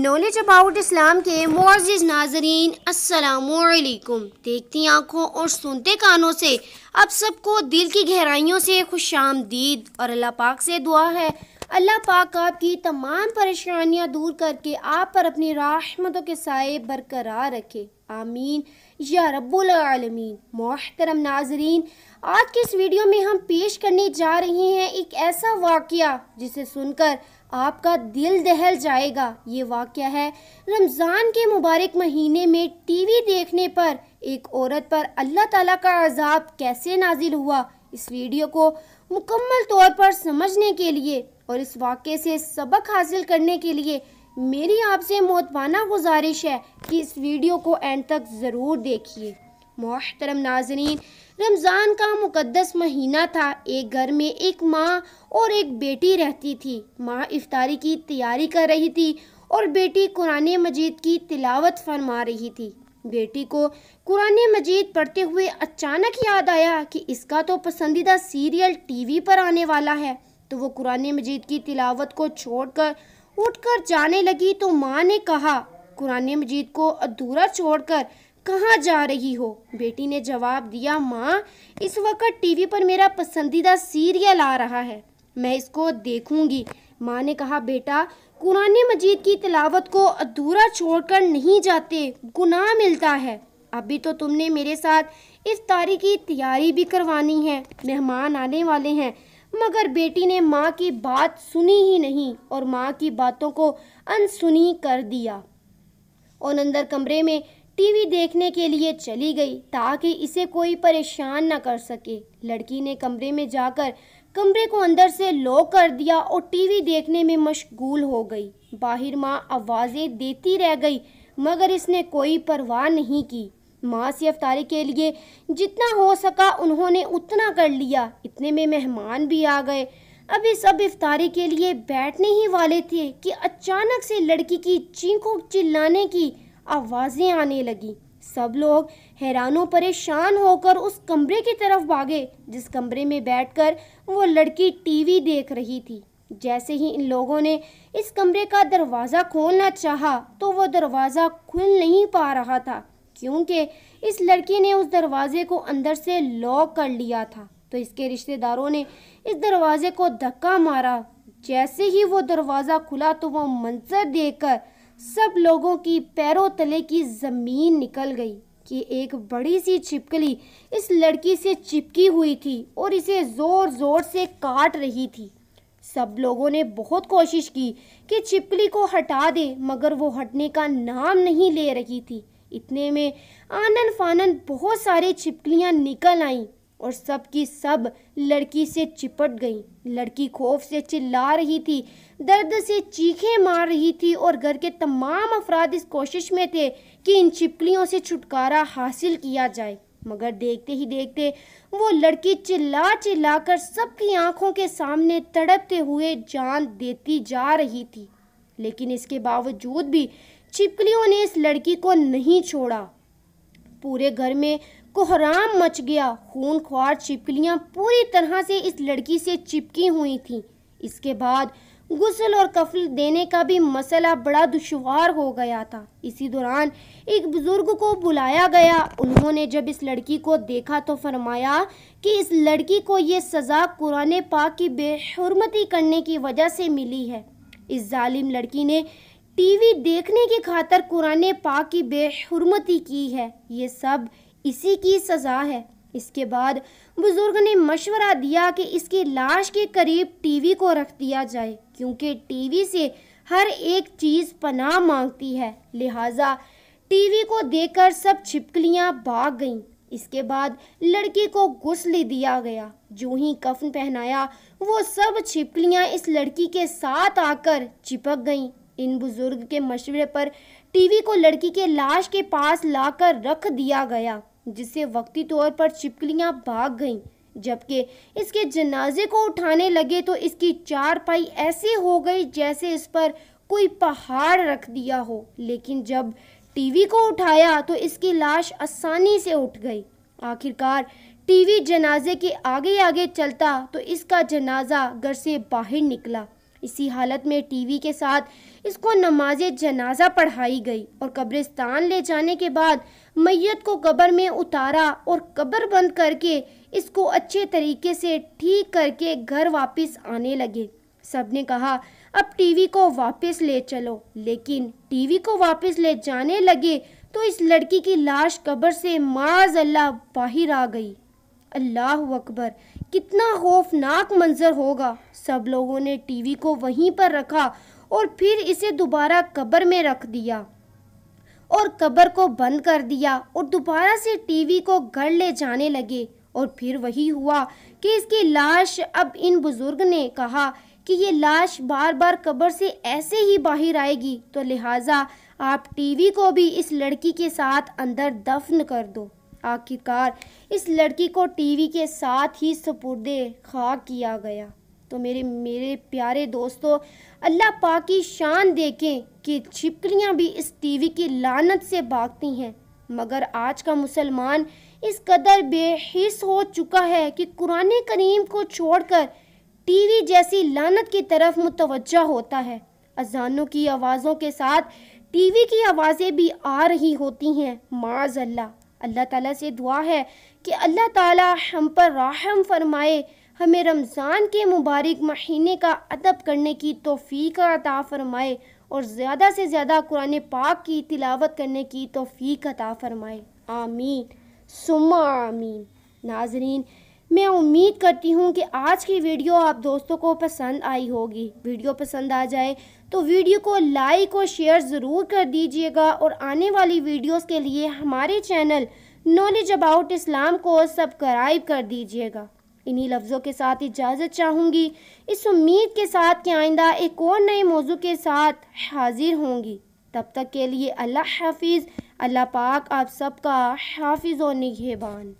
knowledge about इस्लाम के मोजिज़ नाजरीन असलकुम देखती आँखों और सुनते कानों से अब सबको दिल की गहराइयों से खुश आमदीद और अल्लाह पाक से दुआ है अल्लाह पाक आपकी तमाम परेशानियां दूर करके आप पर अपनी राहमतों के साय बरकरार रखे आमीन या रब्बुल आलमीन मोहतरम नाजरीन आज के इस वीडियो में हम पेश करने जा रहे हैं एक ऐसा वाक्य जिसे सुनकर आपका दिल दहल जाएगा ये वाक़ है रमज़ान के मुबारक महीने में टीवी देखने पर एक औरत पर अल्लाह ताला का अजाब कैसे नाजिल हुआ इस वीडियो को मुकम्मल तौर पर समझने के लिए और इस वाक्य से सबक हासिल करने के लिए मेरी आपसे मोतबाना गुजारिश है कि इस वीडियो को एंड तक ज़रूर देखिए मोहतरम नाजरीन रमज़ान का मुकदस महीना था एक घर में एक माँ और एक बेटी रहती थी माँ इफ्तारी की तैयारी कर रही थी और बेटी कुरान मजीद की तिलावत फरमा रही थी बेटी को कुरान मजीद पढ़ते हुए अचानक याद आया कि इसका तो पसंदीदा सीरियल टीवी पर आने वाला है तो वो कुरान मजीद की तिलावत को छोड़कर उठकर जाने लगी तो माँ ने कहा कुरान मजीद को अधूरा छोड़कर कहाँ जा रही हो बेटी ने जवाब दिया माँ इस वक्त टीवी पर मेरा पसंदीदा सीरियल आ रहा है मैं इसको देखूंगी माँ ने कहा बेटा कुरान मजीद की तिलावत को अधूरा छोड़कर नहीं जाते गुनाह मिलता है अभी तो तुमने मेरे साथ इफ्तारी की तैयारी भी करवानी है मेहमान आने वाले हैं मगर बेटी ने माँ की बात सुनी ही नहीं और माँ की बातों को अनसुनी कर दिया और अंदर कमरे में टीवी देखने के लिए चली गई ताकि इसे कोई परेशान न कर सके लड़की ने कमरे में जाकर कमरे को अंदर से लॉक कर दिया और टीवी देखने में मशगूल हो गई बाहिर माँ आवाज़ें देती रह गई मगर इसने कोई परवाह नहीं की माँ से अफ्तारी के लिए जितना हो सका उन्होंने उतना कर लिया इतने में मेहमान भी आ गए अभी सब इफ्तारी के लिए बैठने ही वाले थे कि अचानक से लड़की की चीखों चिल्लाने की आवाज़ें आने लगीं सब लोग हैरानों परेशान होकर उस कमरे की तरफ भागे जिस कमरे में बैठकर वो लड़की टीवी देख रही थी जैसे ही इन लोगों ने इस कमरे का दरवाज़ा खोलना चाहा तो वो दरवाज़ा खुल नहीं पा रहा था क्योंकि इस लड़की ने उस दरवाज़े को अंदर से लॉक कर लिया था तो इसके रिश्तेदारों ने इस दरवाज़े को धक्का मारा जैसे ही वो दरवाज़ा खुला तो वो मंजर देखकर सब लोगों की पैरों तले की ज़मीन निकल गई कि एक बड़ी सी छिपकली इस लड़की से चिपकी हुई थी और इसे ज़ोर ज़ोर से काट रही थी सब लोगों ने बहुत कोशिश की कि छिपकली को हटा दे मगर वो हटने का नाम नहीं ले रही थी इतने में आनन फानन बहुत सारे छिपकलियाँ निकल आईं और सब की सब लड़की से चिपट गई लड़की खौफ से चिल्ला रही थी दर्द से चीखें मार रही थी और घर के तमाम अफराद इस कोशिश में थे कि इन छिपकलियों से छुटकारा हासिल किया जाए मगर देखते ही देखते वो लड़की चिल्ला चिल्ला कर सबकी आंखों के सामने तड़पते हुए जान देती जा रही थी लेकिन इसके बावजूद भी छिपकलियों ने इस लड़की को नहीं छोड़ा पूरे घर में कोहराम मच गया खून खुआर चिपकलियाँ पूरी तरह से इस लड़की से चिपकी हुई थीं इसके बाद गुसल और कफल देने का भी मसला बड़ा दुशवार हो गया था इसी दौरान एक बुज़ुर्ग को बुलाया गया उन्होंने जब इस लड़की को देखा तो फरमाया कि इस लड़की को ये सज़ा कुरान पाक की बेहरमती करने की वजह से मिली है इस जालिम लड़की ने टीवी देखने की खातर कुरान पाक की बेहरमती की है ये सब इसी की सज़ा है इसके बाद बुज़ुर्ग ने मशवरा दिया कि इसकी लाश के करीब टीवी को रख दिया जाए क्योंकि टीवी से हर एक चीज़ पनाह मांगती है लिहाजा टीवी को देखकर सब छिपकलियां भाग गईं इसके बाद लड़की को गुस्ल दिया गया जो ही कफन पहनाया वो सब छिपकलियां इस लड़की के साथ आकर चिपक गईं इन बुजुर्ग के मशवरे पर टीवी को लड़की के लाश के पास लाकर रख दिया गया जिससे वक्ती तौर पर छिपकलियां भाग गईं जबकि इसके जनाजे को उठाने लगे तो इसकी चार पाई ऐसे हो गई जैसे इस पर कोई पहाड़ रख दिया हो लेकिन जब टीवी को उठाया तो इसकी लाश आसानी से उठ गई आखिरकार टीवी जनाजे के आगे आगे चलता तो इसका जनाजा घर से बाहर निकला इसी हालत में टीवी के साथ इसको नमाज जनाजा पढ़ाई गई और कब्रिस्तान ले जाने के बाद मैयत को कब्र में उतारा और कब्र बंद करके इसको अच्छे तरीके से ठीक करके घर वापस आने लगे सब ने कहा अब टीवी को वापस ले चलो लेकिन टीवी को वापस ले जाने लगे तो इस लड़की की लाश कब्र से माज अल्लाह बाहर आ गई अल्लाह अकबर कितना खौफनाक मंजर होगा सब लोगों ने टीवी को वहीं पर रखा और फिर इसे दोबारा कब्र में रख दिया और कब्र को बंद कर दिया और दोबारा से टीवी को घर ले जाने लगे और फिर वही हुआ कि इसकी लाश अब इन बुज़ुर्ग ने कहा कि ये लाश बार बार कब्र से ऐसे ही बाहर आएगी तो लिहाजा आप टीवी को भी इस लड़की के साथ अंदर दफन कर दो आखिरकार इस लड़की को टीवी के साथ ही सपुर्दे खाक किया गया तो मेरे मेरे प्यारे दोस्तों अल्लाह पाक की शान देखें कि छिपकलियाँ भी इस टीवी की लानत से भागती हैं मगर आज का मुसलमान इस कदर बेहिस हो चुका है कि कुरान करीम को छोड़कर टीवी जैसी लानत की तरफ मुतवजह होता है अजानों की आवाज़ों के साथ टीवी की आवाज़ें भी आ रही होती हैं माज अल्लाह अल्लाह ताला से दुआ है कि अल्लाह ताला हम पर राहम फरमाए हमें रमज़ान के मुबारक महीने का अदब करने की तोफ़ी अता फरमाए और ज़्यादा से ज़्यादा कुरान पाक की तिलावत करने की तोफ़ी अता फरमाए आमीन सुमा आमीन नाजरीन मैं उम्मीद करती हूँ कि आज की वीडियो आप दोस्तों को पसंद आई होगी वीडियो पसंद आ जाए तो वीडियो को लाइक और शेयर ज़रूर कर दीजिएगा और आने वाली वीडियोस के लिए हमारे चैनल नॉलेज अबाउट इस्लाम को सब्सक्राइब कर दीजिएगा इन्हीं लफ्ज़ों के साथ इजाज़त चाहूँगी इस उम्मीद के साथ कि आइंदा एक और नए मौजू के साथ हाजिर होंगी तब तक के लिए अल्लाह हाफिज़ अल्लाह पाक आप सबका हाफिज़ और निगहबान